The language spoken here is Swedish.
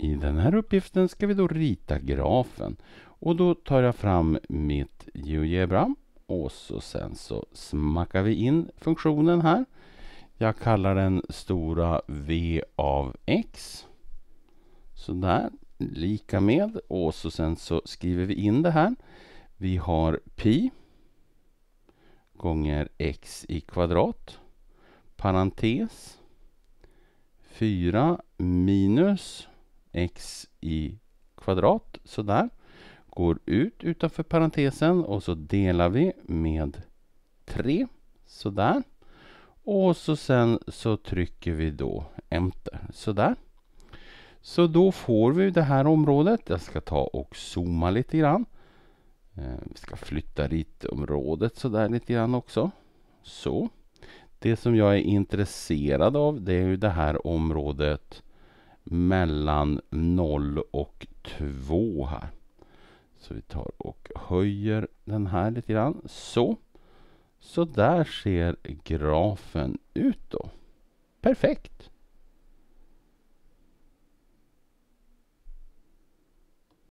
I den här uppgiften ska vi då rita grafen. Och då tar jag fram mitt GeoGebra och så sen så smackar vi in funktionen här. Jag kallar den stora V av X. Sådär, lika med. Och så sen så skriver vi in det här. Vi har pi gånger x i kvadrat parentes 4 minus x i kvadrat, sådär. Går ut utanför parentesen och så delar vi med 3, sådär. Och så sen så trycker vi då enter, sådär. Så då får vi det här området. Jag ska ta och zooma lite grann. Eh, vi ska flytta ritområdet sådär lite grann också. Så. Det som jag är intresserad av det är ju det här området mellan 0 och 2 här. Så vi tar och höjer den här lite grann. Så. Så där ser grafen ut då. Perfekt!